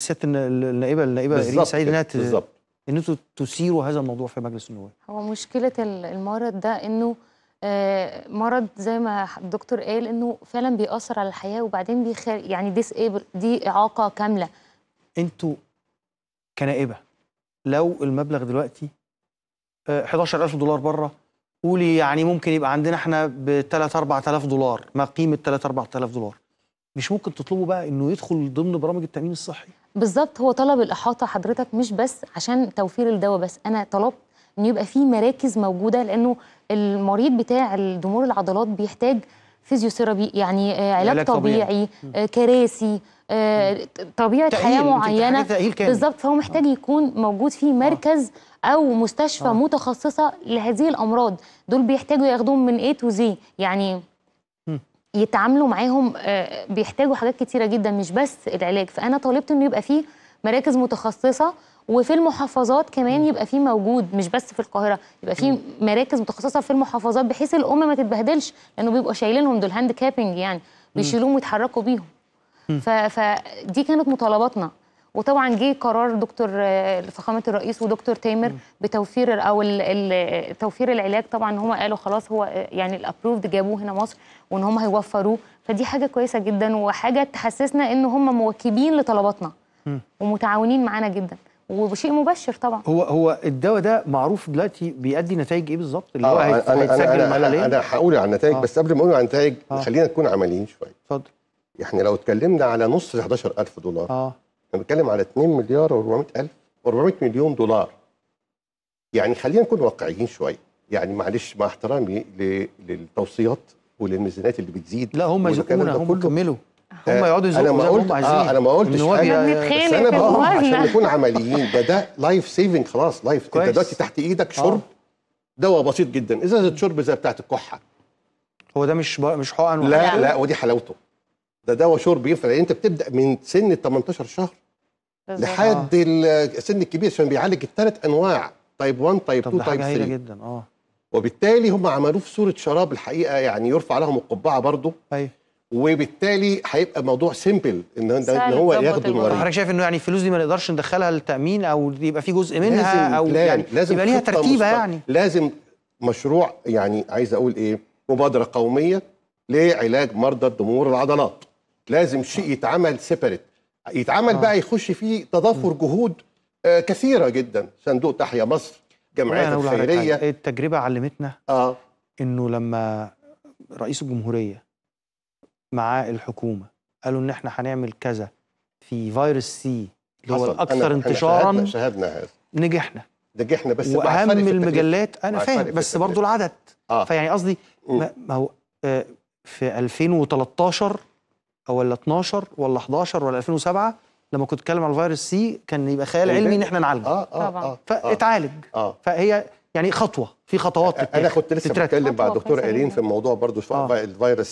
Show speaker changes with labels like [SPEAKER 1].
[SPEAKER 1] سياده النائبه النائبه ريم سعيد انها بالظبط ان انتوا تثيروا هذا الموضوع في مجلس النواب
[SPEAKER 2] هو مشكله المرض ده انه آه، مرض زي ما الدكتور قال انه فعلا بيأثر على الحياه وبعدين بيخل يعني ديس دي اعاقه كامله
[SPEAKER 1] انتوا كنائبه لو المبلغ دلوقتي 11000 آه، دولار بره قولي يعني ممكن يبقى عندنا احنا ب 3 4000 دولار ما قيمه 3 4000 دولار مش ممكن تطلبوا بقى انه يدخل ضمن برامج التامين الصحي
[SPEAKER 2] بالظبط هو طلب الاحاطه حضرتك مش بس عشان توفير الدواء بس انا طلبت ان يبقى في مراكز موجوده لانه المريض بتاع ضمور العضلات بيحتاج فيزيوثيرابي يعني آه، علاج, علاج طبيعي, طبيعي. آه، كراسي آه، طبيعه حياه معينه بالظبط فهو محتاج يكون موجود في مركز او مستشفى متخصصه لهذه الامراض دول بيحتاجوا ياخدوهم من A تو Z يعني يتعاملوا معاهم آه، بيحتاجوا حاجات كتيره جدا مش بس العلاج فانا طالبت انه يبقى فيه مراكز متخصصه وفي المحافظات كمان يبقى فيه موجود مش بس في القاهره يبقى فيه مراكز متخصصه في المحافظات بحيث الام ما تتبهدلش لانه بيبقوا شايلينهم دول هاند كابنج يعني بيشيلوهم ويتحركوا بيهم فدي كانت مطالباتنا وطبعا جه قرار دكتور آه، فخامه الرئيس ودكتور تامر بتوفير او توفير العلاج طبعا هم قالوا خلاص هو آه، يعني الابروفد جابوه هنا مصر وان هم هيوفروه فدي حاجه كويسه جدا وحاجه تحسسنا ان هم مواكبين لطلباتنا ومتعاونين معانا جدا وشيء مبشر طبعا
[SPEAKER 1] هو هو الدواء ده معروف دلوقتي بيؤدي نتائج ايه بالظبط اللي هو آه، هيتسجل أنا, أنا, انا هقول عن النتائج آه. بس
[SPEAKER 3] قبل ما اقول عن النتائج آه. خلينا نكون عمليين شويه اتفضل احنا لو اتكلمنا على نص 11000 دولار اه انا بتكلم على 2 مليار و400 الف 400 مليون دولار يعني خلينا نكون واقعيين شويه يعني معلش مع احترامي للتوصيات وللميزانيات اللي بتزيد لا هم يزقونا هم كملوا آه، هم يقعدوا يزقونا انا ما قلت آه انا ما قلتش حاجه بس انا بقول عشان نكون عمليين ده ده لايف سيفنج خلاص لايف انت دلوقتي تحت ايدك آه. شرب دواء بسيط جدا ازازه شرب زي بتاعت الكحه هو ده مش مش حقن لا لا ودي حلاوته ده دواء شرب ينفع انت بتبدا من سن 18 شهر لحد السن الكبير عشان بيعالج الثلاث انواع تايب 1 تايب 2 تايب 3 جدا اه وبالتالي هم عملوه في صوره شراب الحقيقه يعني يرفع لهم القبعه برضه ايوه وبالتالي هيبقى موضوع سيمبل ان ان هو ياخد المريض حضرتك شايف انه يعني
[SPEAKER 1] الفلوس دي ما نقدرش ندخلها للتامين او يبقى في جزء منها لازم او يعني لازم يبقى ليها ترتيبه يعني
[SPEAKER 3] لازم مشروع يعني عايز اقول ايه مبادره قوميه لعلاج مرضى الضمور العضلات لازم شيء يتعمل سيبريت يتعمل آه. بقى يخش فيه تضافر جهود آه كثيره جدا صندوق تحيا مصر جمعيات الخيريه
[SPEAKER 1] التجربه علمتنا آه. انه لما رئيس الجمهوريه مع الحكومه قالوا ان احنا هنعمل كذا في فيروس سي اللي هو الاكثر انتشارا
[SPEAKER 3] شهدنا هذا نجحنا نجحنا بس واهم المجلات انا فاهم بس برضو العدد
[SPEAKER 1] آه. فيعني قصدي ما هو آه، في 2013 ولا 12 ولا 11 ولا 2007 لما كنت اتكلم على
[SPEAKER 3] الفيروس سي
[SPEAKER 1] كان يبقى خيال علمي ان احنا نعالجه اه اه, آه. فاتعالج آه. آه.
[SPEAKER 3] فهي يعني خطوه في خطوات انا كنت لسه بتكلم مع الدكتور ايلين في الموضوع برضه آه. الفيروس